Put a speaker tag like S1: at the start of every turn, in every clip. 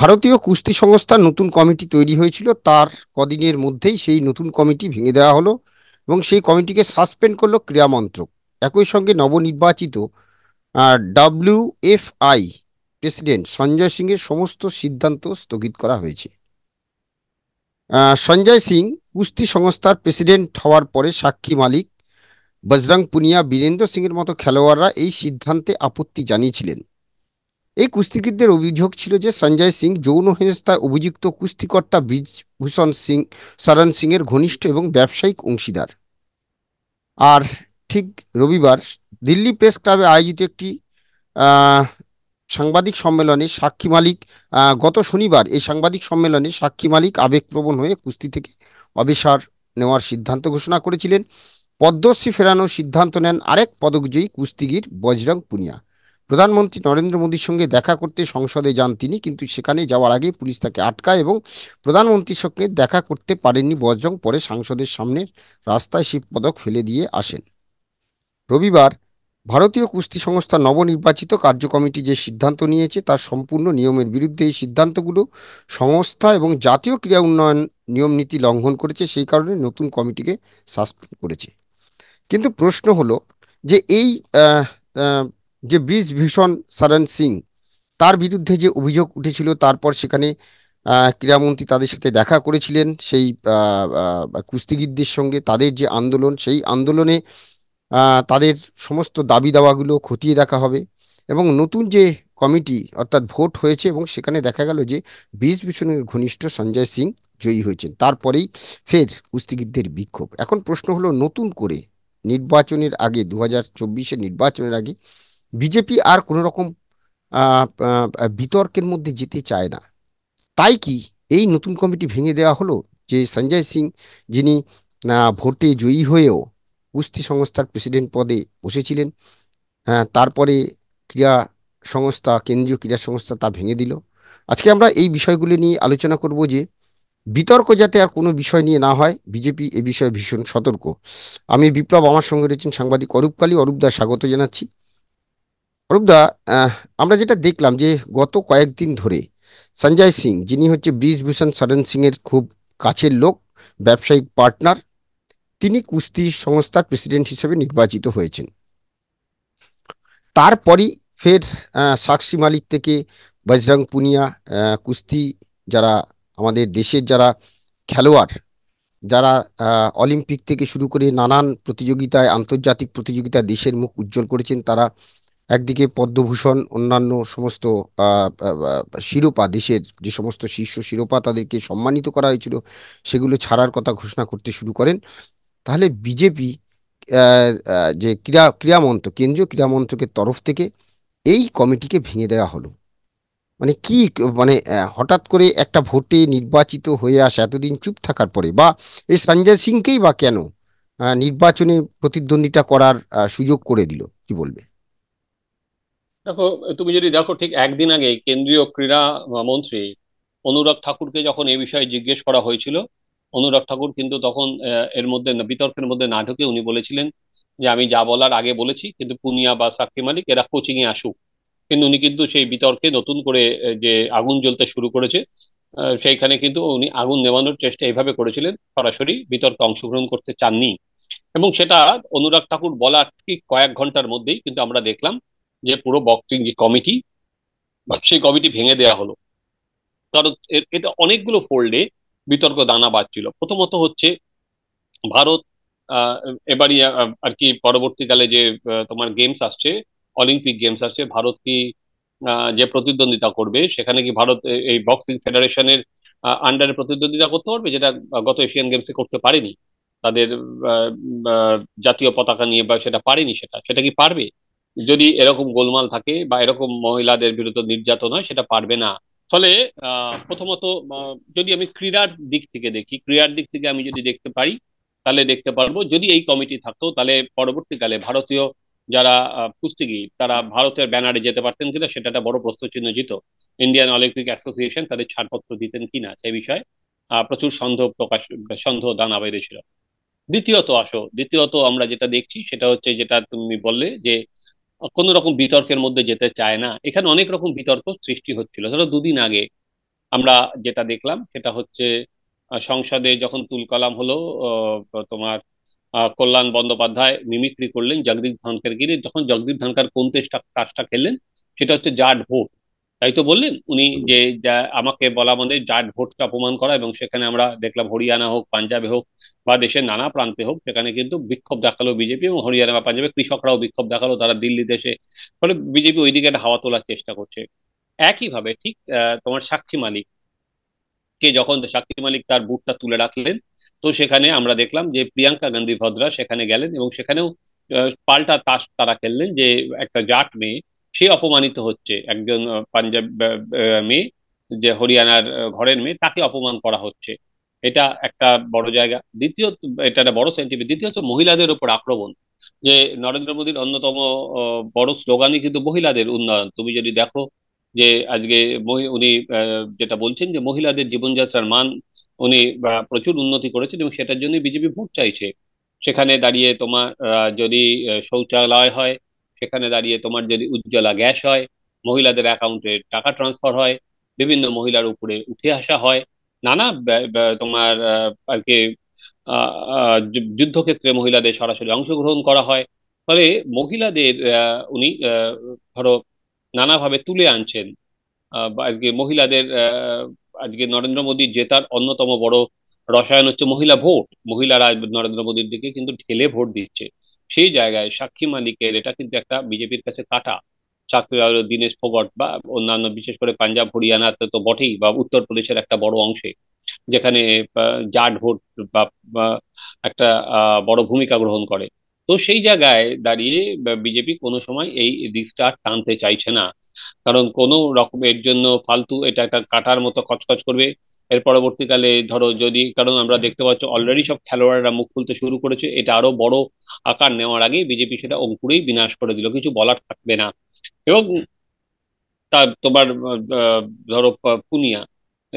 S1: ভারতীয় কুস্তি সংস্থার নতুন কমিটি তৈরি হয়েছিল তার কদিনের মধ্যেই সেই নতুন কমিটি ভেঙে দেওয়া হলো এবং সেই কমিটিকে সাসপেন্ড করলো ক্রীড়া মন্ত্রক একই সঙ্গে নবনির্বাচিত আই প্রেসিডেন্ট সঞ্জয় সিংয়ের সমস্ত সিদ্ধান্ত স্থগিত করা হয়েছে সঞ্জয় সিং কুস্তি সংস্থার প্রেসিডেন্ট হওয়ার পরে সাক্ষী মালিক বজরং পুনিয়া বীরেন্দ্র সিংয়ের মতো খেলোয়াড়রা এই সিদ্ধান্তে আপত্তি জানিয়েছিলেন এই কুস্তিগীরদের অভিযোগ ছিল যে সঞ্জয় সিং যৌন হেনস্থায় অভিযুক্ত কুস্তিকর্তা ব্রিজভূষণ সিং শরণ সিংয়ের ঘনিষ্ঠ এবং ব্যবসায়িক অংশীদার আর ঠিক রবিবার দিল্লি প্রেস ক্লাবে আয়োজিত একটি সাংবাদিক সম্মেলনে সাক্ষী মালিক গত শনিবার এই সাংবাদিক সম্মেলনে সাক্ষী মালিক আবেগপ্রবণ হয়ে কুস্তি থেকে অবিসার নেওয়ার সিদ্ধান্ত ঘোষণা করেছিলেন পদ্মশ্রী ফেরানোর সিদ্ধান্ত নেন আরেক পদকজয়ী কুস্তিগির বজরং পুনিয়া প্রধানমন্ত্রী নরেন্দ্র মোদীর সঙ্গে দেখা করতে সংসদে যান তিনি কিন্তু সেখানে যাওয়ার আগে পুলিশ তাকে আটকায় এবং প্রধানমন্ত্রীর সঙ্গে দেখা করতে পারেননি বজরং পরে সাংসদের সামনের রাস্তায় শিব পদক ফেলে দিয়ে আসেন রবিবার ভারতীয় কুস্তি সংস্থা নবনির্বাচিত কার্য কমিটি যে সিদ্ধান্ত নিয়েছে তার সম্পূর্ণ নিয়মের বিরুদ্ধে এই সিদ্ধান্তগুলো সংস্থা এবং জাতীয় ক্রীড়া উন্নয়ন নিয়ম নীতি লঙ্ঘন করেছে সেই কারণে নতুন কমিটিকে সাসপেন্ড করেছে কিন্তু প্রশ্ন হলো যে এই যে ব্রিজ ভীষণ সারণ সিং তার বিরুদ্ধে যে অভিযোগ উঠেছিল তারপর সেখানে ক্রীড়ামন্ত্রী তাদের সাথে দেখা করেছিলেন সেই কুস্তিগিরদের সঙ্গে তাদের যে আন্দোলন সেই আন্দোলনে তাদের সমস্ত দাবি দাওয়াগুলো খতিয়ে দেখা হবে এবং নতুন যে কমিটি অর্থাৎ ভোট হয়েছে এবং সেখানে দেখা গেল যে বীজ ভীষণের ঘনিষ্ঠ সঞ্জয় সিং জয়ী হয়েছেন তারপরেই ফের কুস্তিগিরদের বিক্ষোভ এখন প্রশ্ন হলো নতুন করে নির্বাচনের আগে দু হাজার নির্বাচনের আগে বিজেপি আর কোনো রকম বিতর্কের মধ্যে যেতে চায় না তাই কি এই নতুন কমিটি ভেঙে দেওয়া হলো যে সঞ্জয় সিং যিনি ভোটে জয়ী হয়েও কুস্তি সংস্থার প্রেসিডেন্ট পদে বসেছিলেন হ্যাঁ, তারপরে ক্রীড়া সংস্থা কেন্দ্রীয় ক্রীড়া সংস্থা তা ভেঙে দিল আজকে আমরা এই বিষয়গুলি নিয়ে আলোচনা করব যে বিতর্ক যাতে আর কোনো বিষয় নিয়ে না হয় বিজেপি এ বিষয়ে ভীষণ সতর্ক আমি বিপ্লব আমার সঙ্গে রয়েছেন সাংবাদিক অরূপকালী অরূপদা স্বাগত জানাচ্ছি রূপদা আমরা যেটা দেখলাম যে গত কয়েকদিন ধরে সঞ্জয় সিং যিনি হচ্ছে ব্রিজভূষণ সরণ সিংয়ের খুব কাছের লোক ব্যবসায়িক পার্টনার তিনি কুস্তি সংস্থার প্রেসিডেন্ট হিসেবে নির্বাচিত হয়েছেন তারপরই ফের সাক্ষী মালিক থেকে বজরং পুনিয়া কুস্তি যারা আমাদের দেশের যারা খেলোয়াড় যারা অলিম্পিক থেকে শুরু করে নানান প্রতিযোগিতায় আন্তর্জাতিক প্রতিযোগিতায় দেশের মুখ উজ্জ্বল করেছেন তারা একদিকে পদ্মভূষণ অন্যান্য সমস্ত শিরোপা দেশের যে সমস্ত শীর্ষ শিরোপা তাদেরকে সম্মানিত করা হয়েছিল সেগুলো ছাড়ার কথা ঘোষণা করতে শুরু করেন তাহলে বিজেপি যে ক্রীড়া ক্রীড়ামন্ত্র কেন্দ্রীয় ক্রীড়ামন্ত্রকের তরফ থেকে এই কমিটিকে ভেঙে দেওয়া হলো মানে কি মানে হঠাৎ করে একটা ভোটে নির্বাচিত হয়ে আসা এতদিন চুপ থাকার পরে বা এই সঞ্জয় সিংকেই বা কেন নির্বাচনে প্রতিদ্বন্দ্বিতা করার সুযোগ করে দিল কি বলবে
S2: দেখো তুমি যদি দেখো ঠিক একদিন আগে কেন্দ্রীয় ক্রীড়া মন্ত্রী অনুরাগ ঠাকুরকে যখন এ বিষয়ে জিজ্ঞেস করা হয়েছিল অনুরাগ ঠাকুর কিন্তু তখন এর মধ্যে বিতর্কের মধ্যে না ঢুকে উনি বলেছিলেন যে আমি যা বলার আগে বলেছি কিন্তু পুনিয়া বা সাক্ষী মালিক এরা কোচিং এ আসুক কিন্তু উনি কিন্তু সেই বিতর্কে নতুন করে যে আগুন জ্বলতে শুরু করেছে সেইখানে কিন্তু উনি আগুন নেওয়ানোর চেষ্টা এইভাবে করেছিলেন সরাসরি বিতর্কে অংশগ্রহণ করতে চাননি এবং সেটা অনুরাগ ঠাকুর বলার ঠিক কয়েক ঘন্টার মধ্যেই কিন্তু আমরা দেখলাম যে পুরো বক্সিং যে কমিটি সেই কমিটি ভেঙে দেয়া হলো কারণ এটা অনেকগুলো ফোল্ডে বিতর্ক দানা বাঁচছিল প্রথমত হচ্ছে ভারত এবারই আর কি পরবর্তীকালে যে তোমার গেমস আসছে অলিম্পিক গেমস আসছে ভারত কি যে প্রতিদ্বন্দ্বিতা করবে সেখানে কি ভারত এই বক্সিং ফেডারেশনের আন্ডারে প্রতিদ্বন্দ্বিতা করতে পারবে যেটা গত এশিয়ান গেমসে করতে পারেনি তাদের জাতীয় পতাকা নিয়ে বা সেটা পারেনি সেটা সেটা কি পারবে যদি এরকম গোলমাল থাকে বা এরকম মহিলাদের বিরুদ্ধে নির্যাতন হয় সেটা পারবে না ফলে প্রথমত যদি আমি ক্রীড়ার দিক থেকে দেখি ক্রীড়ার দিক থেকে আমি যদি দেখতে পারি তাহলে দেখতে পারবো যদি এই কমিটি থাকতো তাহলে পরবর্তীকালে ভারতীয় যারা কুস্তিগীর তারা ভারতের ব্যানারে যেতে পারতেন কিনা সেটা একটা বড় প্রশ্নচিহ্ন জিত ইন্ডিয়ান অলিম্পিক অ্যাসোসিয়েশন তাদের ছাড়পত্র দিতেন কিনা সে বিষয়ে প্রচুর সন্দেহ প্রকাশ সন্দেহ দানা বেঁধেছিল দ্বিতীয়ত আসো দ্বিতীয়ত আমরা যেটা দেখছি সেটা হচ্ছে যেটা তুমি বললে যে কোনো রকম বিতর্কের মধ্যে যেতে চায় না এখানে অনেক রকম বিতর্ক সৃষ্টি হচ্ছিল ধরো দুদিন আগে আমরা যেটা দেখলাম সেটা হচ্ছে সংসদে যখন তুলকালাম হলো তোমার কল্যাণ বন্দ্যোপাধ্যায় মিমিক্রি করলেন জগদীপ ধনকারগিরি যখন জগদীপ ধনকার কোন কাজটা খেললেন সেটা হচ্ছে জাট ভোট তাই তো বললেন উনি যে যা আমাকে বলা মানে যার ভোটকে অপমান করা এবং সেখানে আমরা দেখলাম হরিয়ানা হোক পাঞ্জাবে হোক বা দেশের নানা প্রান্তে হোক সেখানে কিন্তু বিক্ষোভ দেখালো বিজেপি এবং হরিয়ানা বা পাঞ্জাবে কৃষকরাও বিক্ষোভ দেখালো তারা দিল্লি দেশে ফলে বিজেপি ওই একটা হাওয়া তোলার চেষ্টা করছে একইভাবে ঠিক তোমার সাক্ষী মালিক কে যখন সাক্ষী মালিক তার বুটটা তুলে রাখলেন তো সেখানে আমরা দেখলাম যে প্রিয়াঙ্কা গান্ধী ভদ্রা সেখানে গেলেন এবং সেখানেও পাল্টা তাস তারা খেললেন যে একটা জাট মেয়ে সে অপমানিত হচ্ছে একজন পাঞ্জাব মেয়ে যে হরিয়ানার ঘরের মেয়ে তাকে অপমান করা হচ্ছে এটা একটা বড় জায়গা দ্বিতীয় এটা একটা বড় সেন্টিমেন্ট দ্বিতীয় হচ্ছে মহিলাদের উপর আক্রমণ যে নরেন্দ্র মোদীর অন্যতম বড় স্লোগানই কিন্তু মহিলাদের উন্নয়ন তুমি যদি দেখো যে আজকে উনি যেটা বলছেন যে মহিলাদের জীবনযাত্রার মান উনি প্রচুর উন্নতি করেছেন এবং সেটার জন্য বিজেপি ভোট চাইছে সেখানে দাঁড়িয়ে তোমার যদি শৌচালয় হয় সেখানে দাঁড়িয়ে তোমার যদি উজ্জ্বলা গ্যাস হয় মহিলাদের অ্যাকাউন্টে টাকা ট্রান্সফার হয় বিভিন্ন মহিলার উপরে উঠে আসা হয় নানা তোমার আর কি যুদ্ধক্ষেত্রে মহিলাদের সরাসরি অংশগ্রহণ করা হয় ফলে মহিলাদের উনি ধরো নানাভাবে তুলে আনছেন আজকে মহিলাদের আজকে নরেন্দ্র মোদীর জেতার অন্যতম বড় রসায়ন হচ্ছে মহিলা ভোট মহিলারা নরেন্দ্র মোদীর দিকে কিন্তু ঢেলে ভোট দিচ্ছে সেই জায়গায় সাক্ষী মালিকের এটা কিন্তু একটা বিজেপির কাছে কাটা চাকরি আলো দীনেশ ফোগট বা অন্যান্য বিশেষ করে পাঞ্জাব হরিয়ানাতে তো বটেই বা প্রদেশের একটা বড় অংশে যেখানে জাট ভোট বা একটা বড় ভূমিকা গ্রহণ করে তো সেই জায়গায় দাঁড়িয়ে বিজেপি কোনো সময় এই রিস্টার টানতে চাইছে না কারণ কোনো রকমের জন্য ফালতু এটা একটা কাটার মতো খচখচ করবে এর পরবর্তীকালে ধরো যদি কারণ আমরা দেখতে পাচ্ছি অলরেডি সব খেলোয়াড়রা মুখ খুলতে শুরু করেছে এটা আরো বড় আকার নেওয়ার আগে বিজেপি সেটা অঙ্কুরেই বিনাশ করে দিল কিছু বলার থাকবে না এবং তার তোমার ধরো পুনিয়া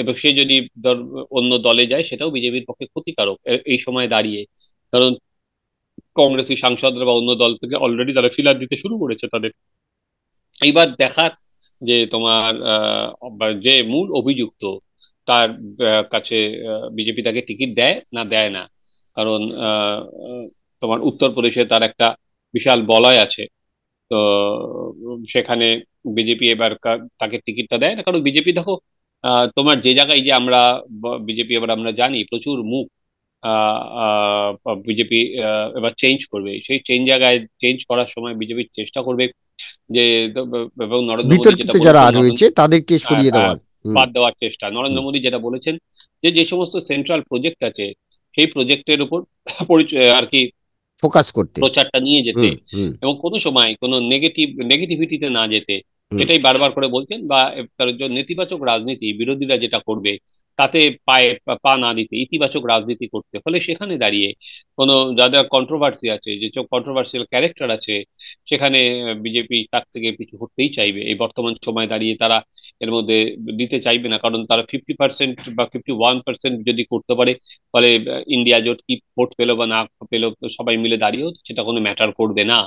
S2: এবং সে যদি ধর অন্য দলে যায় সেটাও বিজেপির পক্ষে ক্ষতিকারক এই সময় দাঁড়িয়ে কারণ কংগ্রেসি সাংসদরা বা অন্য দল থেকে অলরেডি তারা ফিলার দিতে শুরু করেছে তাদের এইবার দেখার যে তোমার যে মূল অভিযুক্ত তার কাছে বিজেপি তাকে টিকিট দেয় না দেয় না কারণ তোমার উত্তরপ্রদেশে তার একটা বিশাল বলয় আছে তো সেখানে বিজেপি এবার তাকে টিকিটটা দেয় না কারণ বিজেপি দেখো তোমার যে জায়গায় যে আমরা বিজেপি এবার আমরা জানি প্রচুর মুখ বিজেপি এবার চেঞ্জ করবে সেই চেঞ্জ জায়গায় চেঞ্জ করার সময় বিজেপি চেষ্টা করবে যে এবং নরেন্দ্র মোদী যারা রয়েছে
S1: তাদেরকে হ্যাঁ, সরিয়ে হ্যাঁ। দেওয়া বাদ
S2: দেওয়ার চেষ্টা নরেন্দ্র মোদী যেটা বলেছেন যে যে সমস্ত সেন্ট্রাল প্রজেক্ট আছে সেই প্রজেক্টের উপর আর কি
S1: ফোকাস করতে প্রচারটা নিয়ে যেতে
S2: এবং কোনো সময় কোনো নেগেটিভ নেগেটিভিটিতে না যেতে সেটাই বারবার করে বলছেন বা তার জন্য নেতিবাচক রাজনীতি বিরোধীরা যেটা করবে তাতে পায়ে পা না দিতে ইতিবাচক রাজনীতি করতে ফলে সেখানে দাঁড়িয়ে কোনো যাদের কন্ট্রোভার্সি আছে যে কন্ট্রোভার্সিয়াল ক্যারেক্টার আছে সেখানে বিজেপি তার থেকে পিছু হতেই চাইবে এই বর্তমান সময় দাঁড়িয়ে তারা এর মধ্যে দিতে চাইবে না কারণ তারা ফিফটি পার্সেন্ট বা ফিফটি ওয়ান পার্সেন্ট যদি করতে পারে ফলে ইন্ডিয়া জোট কি ভোট পেলো বা না পেলো সবাই মিলে দাঁড়িয়েও সেটা কোনো ম্যাটার করবে না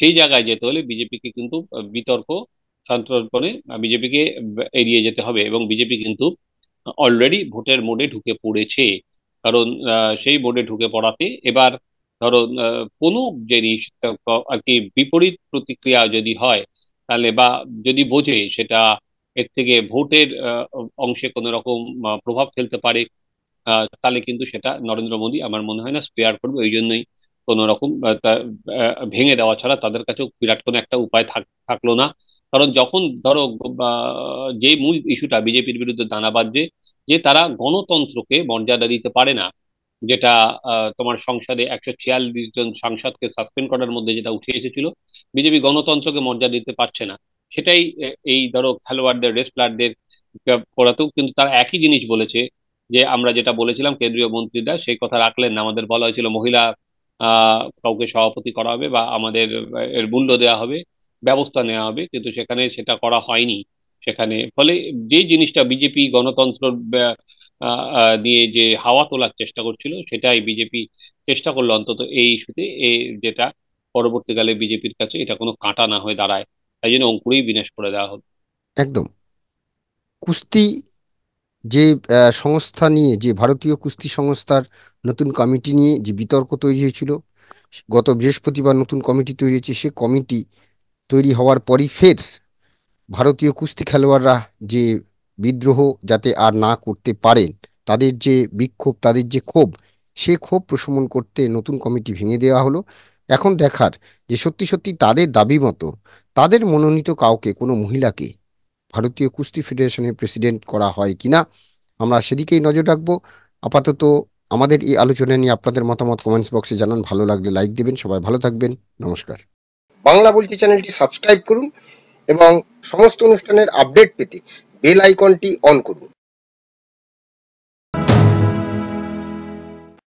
S2: সেই জায়গায় যেতে হলে বিজেপিকে কিন্তু বিতর্ক সন্ত্রাসপণে বিজেপিকে এড়িয়ে যেতে হবে এবং বিজেপি কিন্তু অলরেডি ভোটের মোডে ঢুকে পড়েছে কারণ সেই মোডে ঢুকে পড়াতে এবার ধরো কোনো জিনিস আর কি বিপরীত প্রতিক্রিয়া যদি হয় তাহলে বা যদি বোঝে সেটা এর থেকে ভোটের অংশে কোনো রকম প্রভাব ফেলতে পারে তাহলে কিন্তু সেটা নরেন্দ্র মোদী আমার মনে হয় না স্পেয়ার করবে ওই জন্যই কোনো রকম ভেঙে দেওয়া ছাড়া তাদের কাছেও বিরাট কোনো একটা উপায় থাকলো না কারণ যখন ধরো যে মূল ইস্যুটা বিজেপির বিরুদ্ধে দানা বাঁধছে যে তারা গণতন্ত্রকে মর্যাদা দিতে পারে না যেটা তোমার সংসদে একশো ছিয়াল্লিশ জন সাংসদকে সাসপেন্ড করার মধ্যে যেটা উঠে এসেছিল বিজেপি গণতন্ত্রকে মর্যাদা দিতে পারছে না সেটাই এই ধরো খেলোয়াড়দের রেসলারদের করাতেও কিন্তু তারা একই জিনিস বলেছে যে আমরা যেটা বলেছিলাম কেন্দ্রীয় মন্ত্রীরা সেই কথা রাখলেন না আমাদের বলা হয়েছিল মহিলা কাউকে সভাপতি করা হবে বা আমাদের এর মূল্য দেওয়া হবে ব্যবস্থা নেওয়া হবে কিন্তু সেখানে সেটা করা হয়নি সেখানে ফলে যে জিনিসটা বিজেপি গণতন্ত্র নিয়ে যে হাওয়া তোলার চেষ্টা করছিল সেটাই বিজেপি চেষ্টা করলো অন্তত এই ইস্যুতে যেটা পরবর্তীকালে বিজেপির কাছে এটা কোনো কাঁটা না হয়ে দাঁড়ায় তাই জন্য অঙ্কুরেই বিনাশ করে দেওয়া হলো
S1: একদম কুস্তি যে সংস্থা নিয়ে যে ভারতীয় কুস্তি সংস্থার নতুন কমিটি নিয়ে যে বিতর্ক তৈরি হয়েছিল গত বৃহস্পতিবার নতুন কমিটি তৈরি হয়েছে সে কমিটি তৈরি হওয়ার পরই ফের ভারতীয় কুস্তি খেলোয়াড়রা যে বিদ্রোহ যাতে আর না করতে পারেন তাদের যে বিক্ষোভ তাদের যে ক্ষোভ সে ক্ষোভ প্রশমন করতে নতুন কমিটি ভেঙে দেওয়া হলো এখন দেখার যে সত্যি সত্যি তাদের দাবি মতো তাদের মনোনীত কাউকে কোনো মহিলাকে ভারতীয় কুস্তি ফেডারেশনের প্রেসিডেন্ট করা হয় কিনা আমরা সেদিকেই নজর রাখবো আপাতত আমাদের এই আলোচনা নিয়ে আপনাদের মতামত কমেন্টস বক্সে জানান ভালো লাগলে লাইক দেবেন সবাই ভালো থাকবেন নমস্কার বাংলা বলছি চ্যানেলটি সাবস্ক্রাইব করুন এবং সমস্ত অনুষ্ঠানের
S2: আপডেট পেতে বেল আইকনটি অন করুন